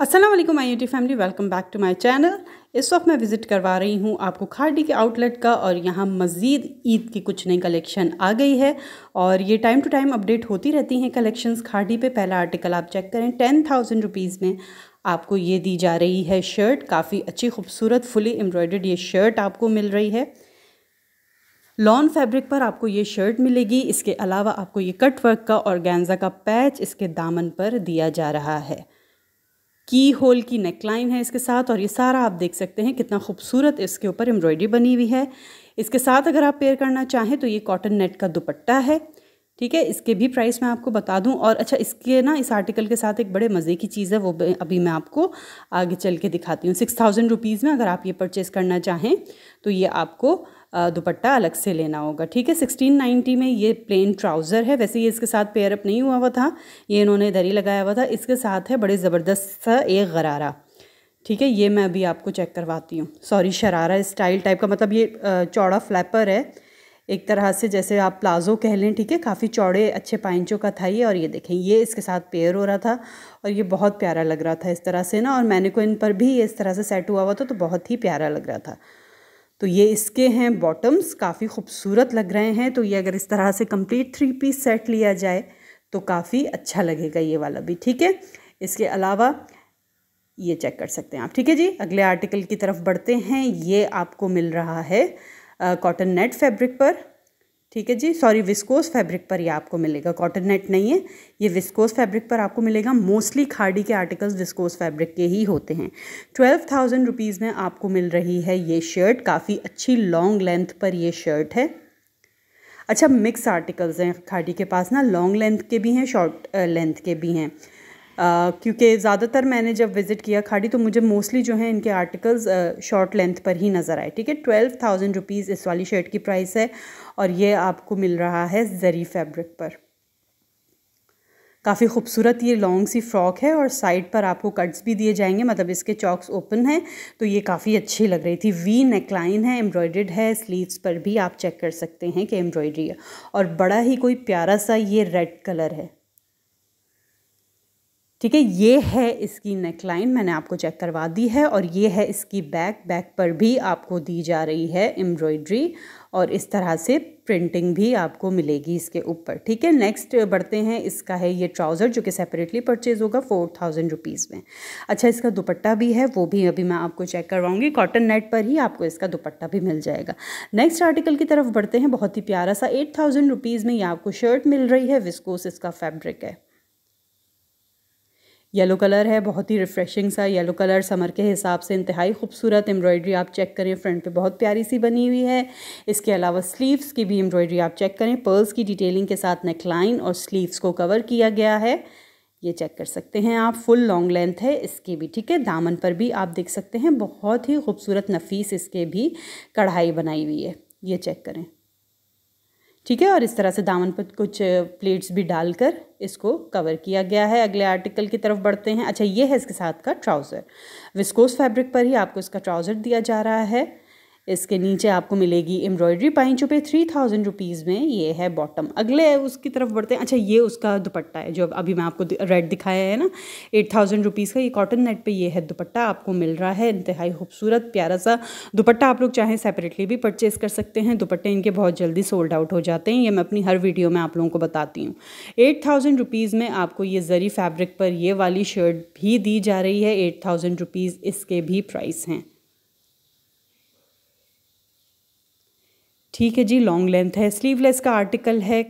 अस्सलाम वालेकुम my YouTube family welcome back to my channel इस वक्त मैं विज़िट करवा रही हूँ आपको खाड़ी के आउटलेट का और यहाँ मज़ीद ईद की कुछ नई कलेक्शन आ गई है और ये टाइम टू टाइम अपडेट होती रहती हैं कलेक्शंस खाड़ी पे पहला आर्टिकल आप चेक करें टेन थाउजेंड रुपीज़ में आपको ये दी जा रही है शर्ट काफ़ी अच्छी खूबसूरत फुली एम्ब्रॉयड ये शर्ट आपको मिल रही है लॉन फैब्रिक पर आपको ये शर्ट मिलेगी इसके अलावा आपको ये कट वर्क का और गेंजा का पैच इसके दामन पर दिया जा रहा है की होल की नेकलाइन है इसके साथ और ये सारा आप देख सकते हैं कितना खूबसूरत इसके ऊपर एम्ब्रॉयडरी बनी हुई है इसके साथ अगर आप पेयर करना चाहें तो ये कॉटन नेट का दुपट्टा है ठीक है इसके भी प्राइस मैं आपको बता दूं और अच्छा इसके ना इस आर्टिकल के साथ एक बड़े मज़े की चीज़ है वो अभी मैं आपको आगे चल के दिखाती हूँ सिक्स थाउजेंड रुपीज़ में अगर आप ये परचेज़ करना चाहें तो ये आपको दुपट्टा अलग से लेना होगा ठीक है सिक्सटीन नाइन्टी में ये प्लेन ट्राउज़र है वैसे ये इसके साथ पेयरअप नहीं हुआ हुआ था ये इन्होंने दरी लगाया हुआ था इसके साथ है बड़े ज़बरदस्त सा एक गरारा ठीक है ये मैं अभी आपको चेक करवाती हूँ सॉरी शरारा स्टाइल टाइप का मतलब ये चौड़ा फ्लैपर है एक तरह से जैसे आप प्लाज़ो कह लें ठीक है काफ़ी चौड़े अच्छे पाइंचों का था ये और ये देखें ये इसके साथ पेयर हो रहा था और ये बहुत प्यारा लग रहा था इस तरह से ना और मैंने को इन पर भी इस तरह से सेट हुआ हुआ था तो बहुत ही प्यारा लग रहा था तो ये इसके हैं बॉटम्स काफ़ी खूबसूरत लग रहे हैं तो ये अगर इस तरह से कंप्लीट थ्री पीस सेट लिया जाए तो काफ़ी अच्छा लगेगा ये वाला भी ठीक है इसके अलावा ये चेक कर सकते हैं आप ठीक है जी अगले आर्टिकल की तरफ बढ़ते हैं ये आपको मिल रहा है कॉटन नेट फैब्रिक पर ठीक है जी सॉरी विस्कोस फैब्रिक पर ये आपको मिलेगा कॉटन नेट नहीं है ये विस्कोस फैब्रिक पर आपको मिलेगा मोस्टली खाड़ी के आर्टिकल्स विस्कोस फैब्रिक के ही होते हैं ट्वेल्व थाउजेंड रुपीज़ में आपको मिल रही है ये शर्ट काफ़ी अच्छी लॉन्ग लेंथ पर ये शर्ट है अच्छा मिक्स आर्टिकल्स हैं खाड़ी के पास ना लॉन्ग लेंथ के भी हैं शॉर्ट लेंथ के भी हैं क्योंकि ज़्यादातर मैंने जब विज़िट किया खाड़ी तो मुझे मोस्टली जो है इनके आर्टिकल्स शॉर्ट लेंथ पर ही नज़र आए ठीक है ट्वेल्व थाउजेंड रुपीज़ इस वाली शर्ट की प्राइस है और ये आपको मिल रहा है ज़री फैब्रिक पर काफ़ी खूबसूरत ये लॉन्ग सी फ्रॉक है और साइड पर आपको कट्स भी दिए जाएंगे मतलब इसके चॉक्स ओपन हैं तो ये काफ़ी अच्छी लग रही थी वी नेकलाइन है एम्ब्रॉयड्रेड है स्लीव्स पर भी आप चेक कर सकते हैं कि एम्ब्रॉयड्री है और बड़ा ही कोई प्यारा सा ये रेड कलर है ठीक है ये है इसकी नेकलाइन मैंने आपको चेक करवा दी है और ये है इसकी बैक बैक पर भी आपको दी जा रही है एम्ब्रॉयड्री और इस तरह से प्रिंटिंग भी आपको मिलेगी इसके ऊपर ठीक है नेक्स्ट बढ़ते हैं इसका है ये ट्राउज़र जो कि सेपरेटली परचेज होगा फोर थाउजेंड रुपीज़ में अच्छा इसका दुपट्टा भी है वो भी अभी मैं आपको चेक करवाऊंगी कॉटन नेट पर ही आपको इसका दुपट्टा भी मिल जाएगा नेक्स्ट आर्टिकल की तरफ बढ़ते हैं बहुत ही प्यारा सा एट थाउजेंड रुपीज़ में ये आपको शर्ट मिल रही है विस्कोस इसका फैब्रिक है येलो कलर है बहुत ही रिफ़्रेशिंग सा येलो कलर समर के हिसाब से इंतहाई खूबसूरत एम्ब्रॉयडरी आप चेक करें फ्रंट पे बहुत प्यारी सी बनी हुई है इसके अलावा स्लीव्स की भी एम्ब्रॉयडरी आप चेक करें पर्ल्स की डिटेलिंग के साथ नेकलाइन और स्लीव्स को कवर किया गया है ये चेक कर सकते हैं आप फुल लॉन्ग लेंथ है इसकी भी ठीक है दामन पर भी आप देख सकते हैं बहुत ही खूबसूरत नफीस इसके भी कढ़ाई बनाई हुई है ये चेक करें ठीक है और इस तरह से दामन पर कुछ प्लेट्स भी डालकर इसको कवर किया गया है अगले आर्टिकल की तरफ बढ़ते हैं अच्छा ये है इसके साथ का ट्राउज़र विस्कोस फैब्रिक पर ही आपको इसका ट्राउज़र दिया जा रहा है इसके नीचे आपको मिलेगी एम्ब्रॉयडरी पाइंचो पे थ्री थाउजेंड रुपीज़ में ये है बॉटम अगले उसकी तरफ बढ़ते हैं अच्छा ये उसका दुपट्टा है जो अभी मैं आपको रेड दिखाया है ना एट थाउजेंड रुपीज़ का ये कॉटन नेट पे ये है दुपट्टा आपको मिल रहा है इंतहाई खूबसूरत प्यारा सा दुपट्टा आप लोग चाहें सेपरेटली भी परचेज कर सकते हैं दुपट्टे इनके बहुत जल्दी सोल्ड आउट हो जाते हैं ये मैं अपनी हर वीडियो में आप लोगों को बताती हूँ एट थाउजेंड रुपीज़ में आपको ये ज़री फैब्रिक पर ये वाली शर्ट भी दी जा रही है एट थाउजेंड रुपीज़ इसके भी प्राइस हैं ठीक है जी लॉन्ग लेंथ है स्लीवलेस का आर्टिकल है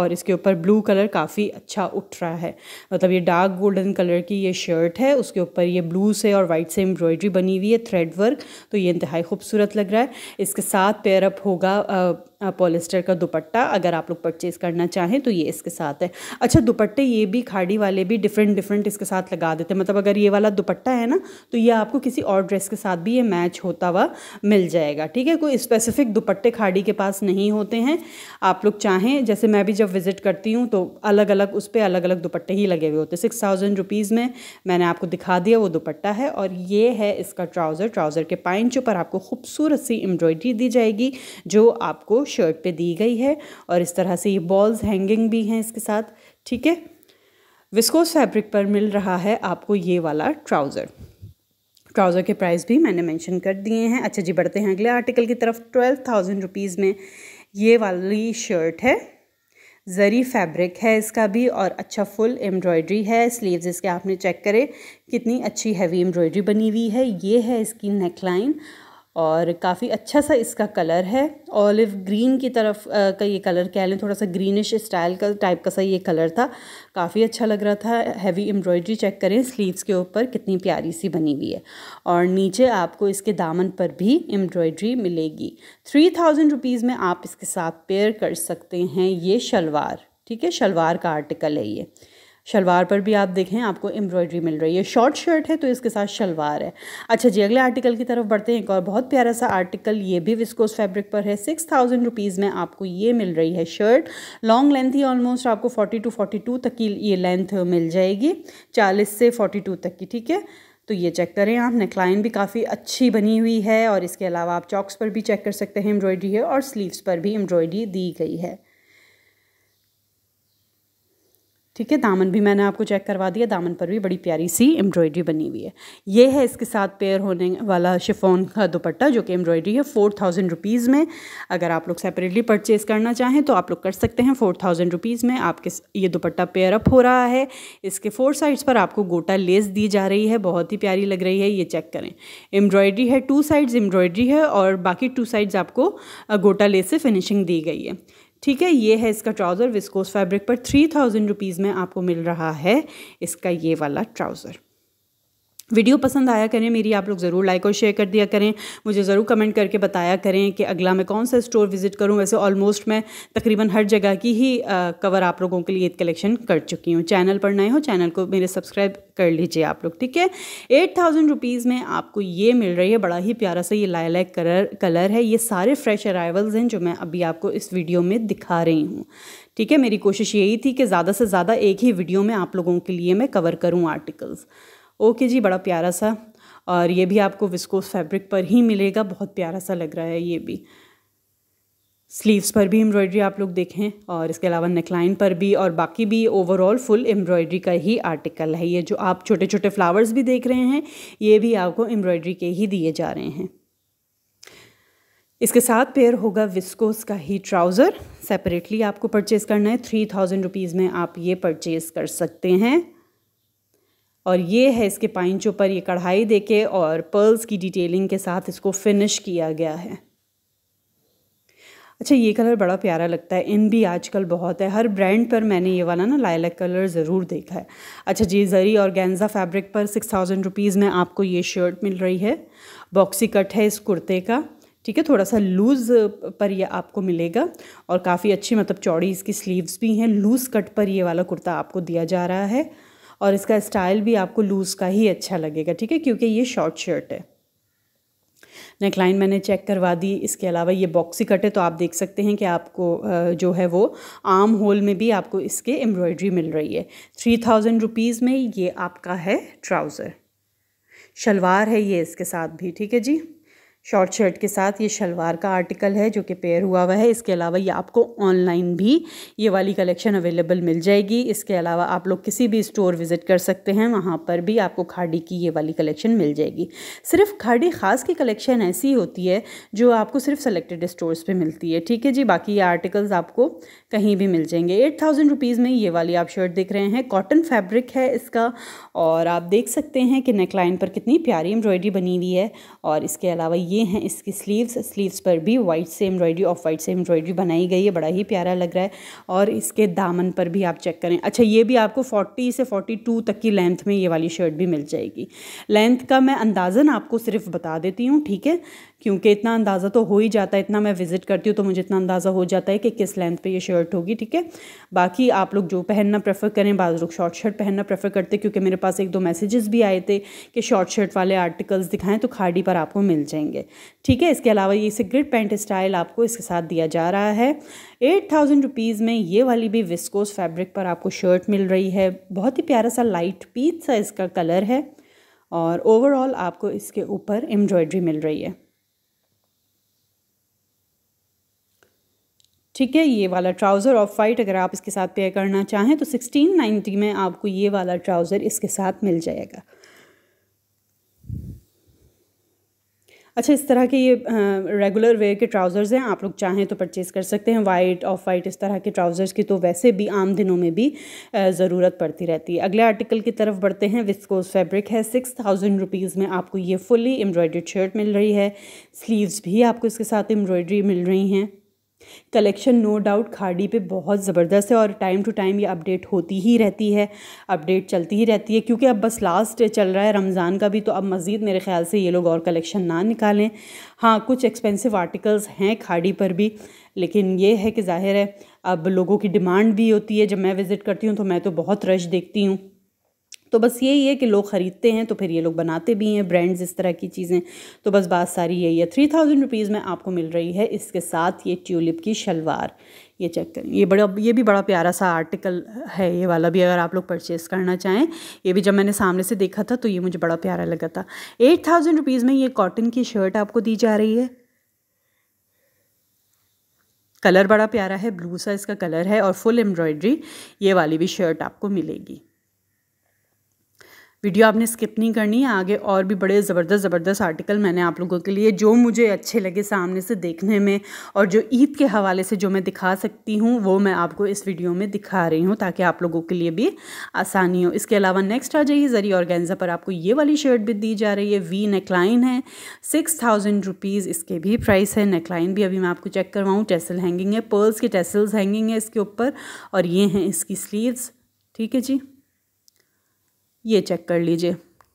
और इसके ऊपर ब्लू कलर काफ़ी अच्छा उठ रहा है मतलब ये डार्क गोल्डन कलर की ये शर्ट है उसके ऊपर ये ब्लू से और वाइट से एम्ब्रॉयडरी बनी हुई है थ्रेड वर्क तो ये इंतहाई खूबसूरत लग रहा है इसके साथ पेयरअप होगा आ, पॉलिस्टर का दुपट्टा अगर आप लोग परचेज़ करना चाहें तो ये इसके साथ है अच्छा दुपट्टे ये भी खाड़ी वाले भी डिफरेंट डिफरेंट इसके साथ लगा देते हैं मतलब अगर ये वाला दुपट्टा है ना तो ये आपको किसी और ड्रेस के साथ भी ये मैच होता हुआ मिल जाएगा ठीक है कोई स्पेसिफिक दुपट्टे खाड़ी के पास नहीं होते हैं आप लोग चाहें जैसे मैं भी जब विज़िट करती हूँ तो अलग अलग उस पर अलग अलग दुपट्टे ही लगे हुए होते सिक्स थाउजेंड रुपीज़ में मैंने आपको दिखा दिया वो दुपट्टा है और ये है इसका ट्राउज़र ट्राउज़र के पाइंच पर आपको खूबसूरत सी एम्ब्रॉयडरी दी जाएगी जो आपको शर्ट पे दी गई है और इस तरह से ये बॉल्स हैंगिंग भी हैं इसके साथ ठीक है विस्कोस फैब्रिक पर मिल रहा है आपको ये वाला ट्राउज़र ट्राउज़र के प्राइस भी मैंने मेंशन कर दिए हैं अच्छा जी बढ़ते हैं अगले आर्टिकल की तरफ ट्वेल्व थाउजेंड रुपीज़ में ये वाली शर्ट है ज़री फैब्रिक है इसका भी और अच्छा फुल एम्ब्रॉयडरी है स्लीव्स इसके आपने चेक करें कितनी अच्छी हैवी एम्ब्रॉयडरी बनी हुई है ये है इसकी नेकलाइन और काफ़ी अच्छा सा इसका कलर है ऑलिव ग्रीन की तरफ आ, का ये कलर कह लें थोड़ा सा ग्रीनिश स्टाइल का टाइप का सा ये कलर था काफ़ी अच्छा लग रहा था हैवी एम्ब्रॉयडरी चेक करें स्लीव्स के ऊपर कितनी प्यारी सी बनी हुई है और नीचे आपको इसके दामन पर भी एम्ब्रॉयडरी मिलेगी थ्री थाउजेंड रुपीज़ में आप इसके साथ पेयर कर सकते हैं ये शलवार ठीक है शलवार का आर्टिकल है ये शलवार पर भी आप देखें आपको एम्ब्रॉयडरी मिल रही है शॉर्ट शर्ट है तो इसके साथ शलवार है अच्छा जी अगले आर्टिकल की तरफ बढ़ते हैं एक और बहुत प्यारा सा आर्टिकल ये भी विस्कोस फैब्रिक पर है सिक्स थाउजेंड रुपीज़ में आपको ये मिल रही है शर्ट लॉन्ग लेंथ ही ऑलमोस्ट आपको फोर्टी टू फोर्टी टू तक की ये लेंथ मिल जाएगी चालीस से फोर्टी टू तक की ठीक है तो ये चेक करें आप नेकलाइन भी काफ़ी अच्छी बनी हुई है और इसके अलावा आप चॉक्स पर भी चेक कर सकते हैं एम्ब्रॉयडरी है और स्लीव्स पर भी एम्ब्रॉयडरी दी गई है ठीक है दामन भी मैंने आपको चेक करवा दिया दामन पर भी बड़ी प्यारी सी एम्ब्रॉयडरी बनी हुई है ये है इसके साथ पेयर होने वाला शिफोन का दुपट्टा जो कि एम्ब्रॉयडरी है फोर थाउजेंड रुपीज़ में अगर आप लोग सेपरेटली परचेज़ करना चाहें तो आप लोग कर सकते हैं फोर थाउजेंड रुपीज़ में आपके ये दुपट्टा पेयरअप हो रहा है इसके फोर साइड्स पर आपको गोटा लेस दी जा रही है बहुत ही प्यारी लग रही है ये चेक करें एम्ब्रॉयडरी है टू साइड्स एम्ब्रॉयडरी है और बाकी टू साइड्स आपको गोटा लेस से फिनिशिंग दी गई है ठीक है ये है इसका ट्राउज़र विस्कोस फैब्रिक पर थ्री थाउजेंड रुपीज़ में आपको मिल रहा है इसका ये वाला ट्राउज़र वीडियो पसंद आया करें मेरी आप लोग ज़रूर लाइक और शेयर कर दिया करें मुझे ज़रूर कमेंट करके बताया करें कि अगला मैं कौन सा स्टोर विज़िट करूं वैसे ऑलमोस्ट मैं तकरीबन हर जगह की ही आ, कवर आप लोगों के लिए कलेक्शन कर चुकी हूं चैनल पर नए हो चैनल को मेरे सब्सक्राइब कर लीजिए आप लोग ठीक है एट थाउजेंड रुपीज़ में आपको ये मिल रही है बड़ा ही प्यारा सा ये लाइलैक कलर कलर है ये सारे फ्रेश अराइवल्स हैं जो मैं अभी आपको इस वीडियो में दिखा रही हूँ ठीक है मेरी कोशिश यही थी कि ज़्यादा से ज़्यादा एक ही वीडियो में आप लोगों के लिए मैं कवर करूँ आर्टिकल्स ओके जी बड़ा प्यारा सा और ये भी आपको विस्कोस फैब्रिक पर ही मिलेगा बहुत प्यारा सा लग रहा है ये भी स्लीव्स पर भी एम्ब्रॉयड्री आप लोग देखें और इसके अलावा नेकलाइन पर भी और बाकी भी ओवरऑल फुल एम्ब्रॉयड्री का ही आर्टिकल है ये जो आप छोटे छोटे फ्लावर्स भी देख रहे हैं ये भी आपको एम्ब्रॉयड्री के ही दिए जा रहे हैं इसके साथ पेयर होगा विस्कोस का ही ट्राउज़र सेपरेटली आपको परचेज़ करना है थ्री थाउजेंड रुपीज़ में आप ये परचेज़ कर सकते हैं और ये है इसके पाइंचों पर ये कढ़ाई देके और पर्ल्स की डिटेलिंग के साथ इसको फिनिश किया गया है अच्छा ये कलर बड़ा प्यारा लगता है इन भी आजकल बहुत है हर ब्रांड पर मैंने ये वाला ना लाइलैक कलर ज़रूर देखा है अच्छा जी जरी और गेंजा फैब्रिक पर सिक्स थाउजेंड रुपीज़ में आपको ये शर्ट मिल रही है बॉक्सी कट है इस कुर्ते का ठीक है थोड़ा सा लूज़ पर ये आपको मिलेगा और काफ़ी अच्छी मतलब चौड़ी इसकी स्लीव्स भी हैं लूज़ कट पर ये वाला कुर्ता आपको दिया जा रहा है और इसका स्टाइल भी आपको लूज़ का ही अच्छा लगेगा ठीक है क्योंकि ये शॉर्ट शर्ट है नेकलाइन मैंने चेक करवा दी इसके अलावा ये बॉक्सी कट है तो आप देख सकते हैं कि आपको जो है वो आम होल में भी आपको इसके एम्ब्रॉयडरी मिल रही है थ्री थाउजेंड रुपीज़ में ये आपका है ट्राउज़र शलवार है ये इसके साथ भी ठीक है जी शॉर्ट शर्ट के साथ ये शलवार का आर्टिकल है जो कि पेयर हुआ हुआ है इसके अलावा ये आपको ऑनलाइन भी ये वाली कलेक्शन अवेलेबल मिल जाएगी इसके अलावा आप लोग किसी भी स्टोर विज़िट कर सकते हैं वहाँ पर भी आपको खाड़ी की ये वाली कलेक्शन मिल जाएगी सिर्फ खाड़ी ख़ास की कलेक्शन ऐसी होती है जो आपको सिर्फ सेलेक्टेड स्टोर्स पर मिलती है ठीक है जी बाकी ये आर्टिकल्स आपको कहीं भी मिल जाएंगे एट थाउजेंड रुपीज़ में ये वाली आप शर्ट देख रहे हैं कॉटन फैब्रिक है इसका और आप देख सकते हैं कि नेकलाइन पर कितनी प्यारी एम्ब्रॉयडरी बनी हुई है और इसके अलावा ये ये हैं इसकी स्लीव्स स्लीव्स पर भी वाइट से एम्ब्रॉयडरी ऑफ वाइट से एम्ब्रॉयडरी बनाई गई है बड़ा ही प्यारा लग रहा है और इसके दामन पर भी आप चेक करें अच्छा ये भी आपको फोर्टी से फोर्टी टू तक की लेंथ में ये वाली शर्ट भी मिल जाएगी लेंथ का मैं अंदाज़न आपको सिर्फ बता देती हूँ ठीक है क्योंकि इतना अंदाज़ा तो हो ही जाता है इतना मैं विज़िट करती हूँ तो मुझे इतना अंदाज़ा हो जाता है कि किस लेंथ पे ये शर्ट होगी ठीक है बाकी आप लोग जो पहनना प्रेफर करें बाज़ लोग शॉर्ट शर्ट पहनना प्रेफर करते क्योंकि मेरे पास एक दो मैसेजेस भी आए थे कि शॉर्ट शर्ट वाले आर्टिकल्स दिखाएं तो खाड़ी पर आपको मिल जाएंगे ठीक है इसके अलावा ये सिगरेट पैंट स्टाइल आपको इसके साथ दिया जा रहा है एट थाउजेंड रुपीज़ में ये वाली भी विस्कोस फैब्रिक पर आपको शर्ट मिल रही है बहुत ही प्यारा सा लाइट पीच सा इसका कलर है और ओवरऑल आपको इसके ऊपर एम्ब्रॉयड्री मिल रही है ठीक है ये वाला ट्राउज़र ऑफ वाइट अगर आप इसके साथ पेयर करना चाहें तो सिक्सटीन नाइन्टी में आपको ये वाला ट्राउज़र इसके साथ मिल जाएगा अच्छा इस तरह के ये रेगुलर वेयर के ट्राउज़र्स हैं आप लोग चाहें तो परचेज़ कर सकते हैं वाइट ऑफ वाइट इस तरह के ट्राउज़र्स की तो वैसे भी आम दिनों में भी ज़रूरत पड़ती रहती है अगले आर्टिकल की तरफ बढ़ते हैं विस्कोस फैब्रिक है सिक्स थाउजेंड रुपीज़ में आपको ये फुली एम्ब्रॉयड्रेड शर्ट मिल रही है स्लीव्स भी आपको इसके साथ एम्ब्रॉयड्री मिल रही हैं कलेक्शन नो डाउट खाड़ी पे बहुत ज़बरदस्त है और टाइम टू टाइम ये अपडेट होती ही रहती है अपडेट चलती ही रहती है क्योंकि अब बस लास्ट चल रहा है रमज़ान का भी तो अब मज़ीद मेरे ख्याल से ये लोग और कलेक्शन ना निकालें हाँ कुछ एक्सपेंसिव आर्टिकल्स हैं खाड़ी पर भी लेकिन ये है कि ज़ाहिर है अब लोगों की डिमांड भी होती है जब मैं विज़िट करती हूँ तो मैं तो बहुत रश देखती हूँ तो बस यही है कि लोग ख़रीदते हैं तो फिर ये लोग बनाते भी हैं ब्रांड्स इस तरह की चीज़ें तो बस बात सारी यही है थ्री थाउजेंड रुपीज़ में आपको मिल रही है इसके साथ ये ट्यूलिप की शलवार ये चेक करें ये बड़ा ये भी बड़ा प्यारा सा आर्टिकल है ये वाला भी अगर आप लोग परचेस करना चाहें ये भी जब मैंने सामने से देखा था तो ये मुझे बड़ा प्यारा लगा था एट थाउजेंड रुपीज़ में ये कॉटन की शर्ट आपको दी जा रही है कलर बड़ा प्यारा है ब्लू सा इसका कलर है और फुल एम्ब्रॉयड्री ये वाली भी शर्ट आपको मिलेगी वीडियो आपने स्किप नहीं करनी है आगे और भी बड़े ज़बरदस्त ज़बरदस्त आर्टिकल मैंने आप लोगों के लिए जो मुझे अच्छे लगे सामने से देखने में और जो ईद के हवाले से जो मैं दिखा सकती हूँ वो मैं आपको इस वीडियो में दिखा रही हूँ ताकि आप लोगों के लिए भी आसानी हो इसके अलावा नेक्स्ट आ जाइए ज़री और पर आपको ये वाली शर्ट भी दी जा रही है वी नेकलाइन है सिक्स थाउजेंड रुपीज़ इसके भी प्राइस है नेकलाइन भी अभी मैं आपको चेक करवाऊँ टेसल हैंगिंग है पर्ल्स के टेसल्स हैंगिंग है इसके ऊपर और ये हैं इसकी स्लीव्स ठीक है जी ये चेक कर लीजिए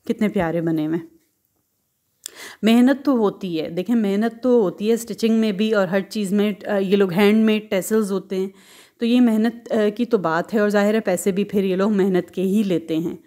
कितने प्यारे बने हुए मेहनत तो होती है देखें मेहनत तो होती है स्टिचिंग में भी और हर चीज़ में ये लोग हैंड मेड टेसल्स होते हैं तो ये मेहनत की तो बात है और ज़ाहिर है पैसे भी फिर ये लोग मेहनत के ही लेते हैं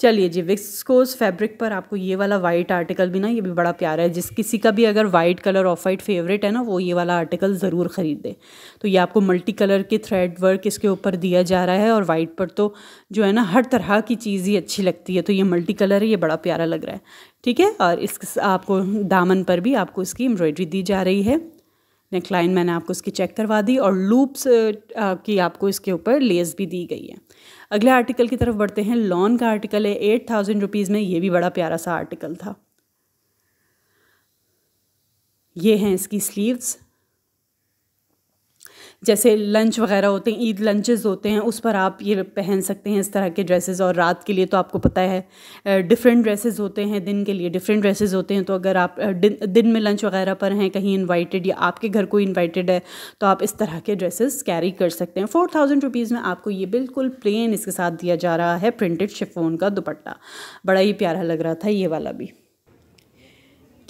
चलिए जी विक्सकोस फैब्रिक पर आपको ये वाला वाइट आर्टिकल भी ना ये भी बड़ा प्यारा है जिस किसी का भी अगर white colour off white favourite है ना वो ये वाला आर्टिकल ज़रूर ख़रीद दे तो ये आपको मल्टी कलर के थ्रेड वर्क इसके ऊपर दिया जा रहा है और वाइट पर तो जो है ना हर तरह की चीज़ ही अच्छी लगती है तो ये मल्टी कलर है ये बड़ा प्यारा लग रहा है ठीक है और इस आपको दामन पर भी आपको इसकी एम्ब्रॉयडरी दी जा रही है नेकलाइन मैंने आपको इसकी चेक करवा दी और लूप्स की आपको इसके ऊपर लेस भी दी गई है अगले आर्टिकल की तरफ बढ़ते हैं लॉन का आर्टिकल है एट थाउजेंड रुपीज़ में ये भी बड़ा प्यारा सा आर्टिकल था ये हैं इसकी स्लीव्स जैसे लंच वगैरह होते हैं ईद लंचेस होते हैं उस पर आप ये पहन सकते हैं इस तरह के ड्रेसेस और रात के लिए तो आपको पता है डिफरेंट ड्रेसेस होते हैं दिन के लिए डिफरेंट ड्रेसेस होते हैं तो अगर आप दिन, दिन में लंच वगैरह पर हैं कहीं इन्वाइटेड या आपके घर कोई इन्वाइटेड है तो आप इस तरह के ड्रेसेस कैरी कर सकते हैं फोर थाउजेंड रुपीज़ में आपको ये बिल्कुल प्लेन इसके साथ दिया जा रहा है प्रिंटेड शिफोन का दुपट्टा बड़ा ही प्यारा लग रहा था ये वाला भी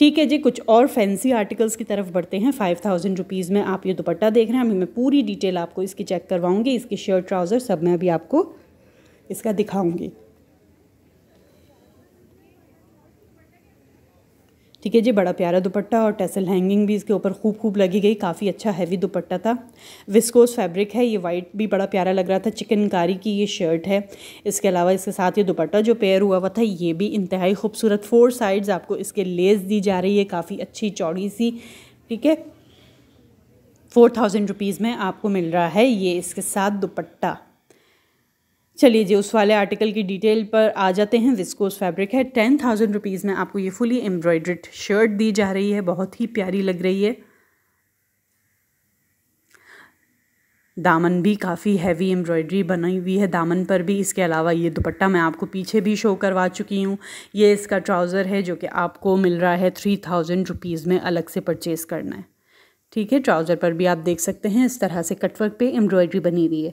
ठीक है जी कुछ और फैंसी आर्टिकल्स की तरफ बढ़ते हैं फाइव थाउजेंड रुपीज़ में आप ये दुपट्टा देख रहे हैं अभी मैं पूरी डिटेल आपको इसकी चेक करवाऊंगी इसकी शर्ट ट्राउज़र सब मैं अभी आपको इसका दिखाऊँगी ठीक है जी बड़ा प्यारा दुपट्टा और टेसल हैंगिंग भी इसके ऊपर खूब खूब लगी गई काफ़ी अच्छा हैवी दुपट्टा था विस्कोस फैब्रिक है ये वाइट भी बड़ा प्यारा लग रहा था चिकनकारी की ये शर्ट है इसके अलावा इसके साथ ये दुपट्टा जो पेयर हुआ हुआ था ये भी इंतहाई खूबसूरत फोर साइड्स आपको इसके लेस दी जा रही है काफ़ी अच्छी चौड़ी सी ठीक है फोर थाउजेंड रुपीज़ में आपको मिल रहा है ये इसके साथ दुपट्टा चलिए जी उस वाले आर्टिकल की डिटेल पर आ जाते हैं विस्कोस फैब्रिक है टेन थाउजेंड रुपीज़ में आपको ये फुली एम्ब्रॉयड्रेड शर्ट दी जा रही है बहुत ही प्यारी लग रही है दामन भी काफ़ी हैवी एम्ब्रॉयड्री बनी हुई है दामन पर भी इसके अलावा ये दुपट्टा मैं आपको पीछे भी शो करवा चुकी हूँ ये इसका ट्राउज़र है जो कि आपको मिल रहा है थ्री थाउजेंड रुपीज़ में अलग से परचेज़ करना है ठीक है ट्राउज़र पर भी आप देख सकते हैं इस तरह से कटवर्क पे एम्ब्रॉयड्री बनी हुई है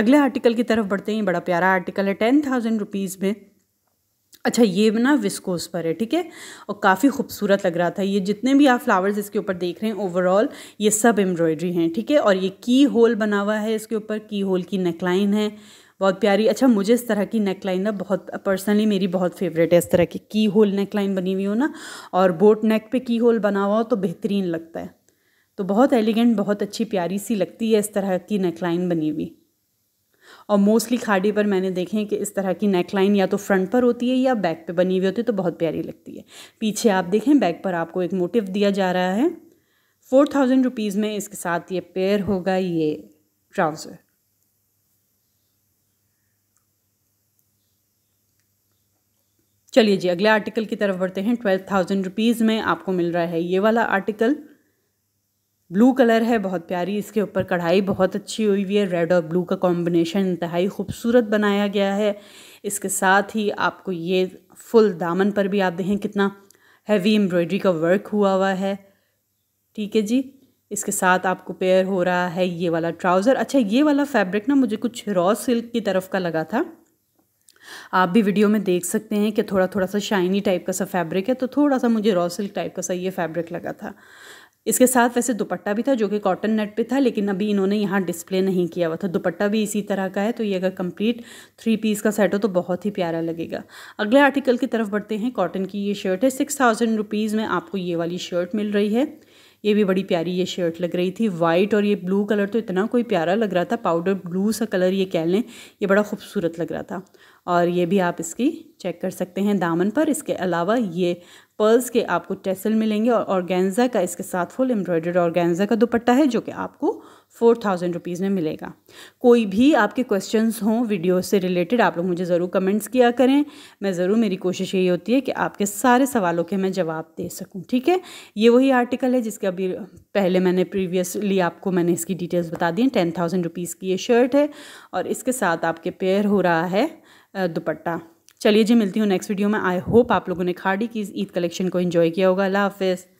अगले आर्टिकल की तरफ बढ़ते हैं बड़ा प्यारा आर्टिकल है टेन थाउजेंड रुपीज़ में अच्छा ये ना विस्कोस पर है ठीक है और काफ़ी खूबसूरत लग रहा था ये जितने भी आप फ्लावर्स इसके ऊपर देख रहे हैं ओवरऑल ये सब एम्ब्रॉयडरी हैं ठीक है और ये की होल बना हुआ है इसके ऊपर की होल की नेकलाइन है बहुत प्यारी अच्छा मुझे इस तरह की नेकलाइन ना बहुत पर्सनली मेरी बहुत फेवरेट है इस तरह की की होल नेकलाइन बनी हुई हो ना और बोट नेक पे की होल बना हुआ हो तो बेहतरीन लगता है तो बहुत एलिगेंट बहुत अच्छी प्यारी सी लगती है इस तरह की नेकलाइन बनी हुई और मोस्टली खाड़ी पर मैंने देखे हैं कि इस तरह की नेकलाइन या तो फ्रंट पर होती है या बैक पे बनी हुई होती है तो बहुत प्यारी लगती है पीछे आप देखें बैक पर आपको एक मोटिव दिया जा रहा है फोर थाउजेंड रुपीज़ में इसके साथ ये पेयर होगा ये ट्राउज़र चलिए जी अगले आर्टिकल की तरफ बढ़ते हैं ट्वेल्व थाउजेंड रुपीज़ में आपको मिल रहा है ये वाला आर्टिकल ब्लू कलर है बहुत प्यारी इसके ऊपर कढ़ाई बहुत अच्छी हुई हुई है रेड और ब्लू का कॉम्बिनेशन इंतहाई खूबसूरत बनाया गया है इसके साथ ही आपको ये फुल दामन पर भी आप देखें कितना हैवी एम्ब्रॉयडरी का वर्क हुआ हुआ है ठीक है जी इसके साथ आपको पेयर हो रहा है ये वाला ट्राउज़र अच्छा ये वाला फैब्रिक ना मुझे कुछ रॉ सिल्क की तरफ का लगा था आप भी वीडियो में देख सकते हैं कि थोड़ा थोड़ा सा शाइनी टाइप का सा फैब्रिक है तो थोड़ा सा मुझे रॉ सिल्क टाइप का सा ये फैब्रिक लगा था इसके साथ वैसे दुपट्टा भी था जो कि कॉटन नेट पे था लेकिन अभी इन्होंने यहाँ डिस्प्ले नहीं किया हुआ था दुपट्टा भी इसी तरह का है तो ये अगर कंप्लीट थ्री पीस का सेट हो तो बहुत ही प्यारा लगेगा अगले आर्टिकल की तरफ बढ़ते हैं कॉटन की ये शर्ट है सिक्स थाउजेंड रुपीज़ में आपको ये वाली शर्ट मिल रही है ये भी बड़ी प्यारी ये शर्ट लग रही थी वाइट और ये ब्लू कलर तो इतना कोई प्यारा लग रहा था पाउडर ब्लू सा कलर ये कह लें ये बड़ा खूबसूरत लग रहा था और ये भी आप इसकी चेक कर सकते हैं दामन पर इसके अलावा ये पर्ल्स के आपको टेसल मिलेंगे और ऑर्गेन्जा का इसके साथ फुल एम्ब्रॉयडर्ड ऑर्गेन्जा का दुपट्टा है जो कि आपको फोर थाउजेंड रुपीज़ में मिलेगा कोई भी आपके क्वेश्चंस हों वीडियो से रिलेटेड आप लोग मुझे ज़रूर कमेंट्स किया करें मैं ज़रूर मेरी कोशिश यही होती है कि आपके सारे सवालों के मैं जवाब दे सकूं ठीक है ये वही आर्टिकल है जिसके अभी पहले मैंने प्रीवियसली आपको मैंने इसकी डिटेल्स बता दी हैं टेन थाउजेंड रुपीज़ की ये शर्ट है और इसके साथ आपके पेयर हो रहा है दुपट्टा चलिए जी मिलती हूँ नेक्स्ट वीडियो में आई होप आप लोगों ने खाड़ी की इस ईद कलेक्शन को इन्जॉय किया होगा अल्लाह हाफिज़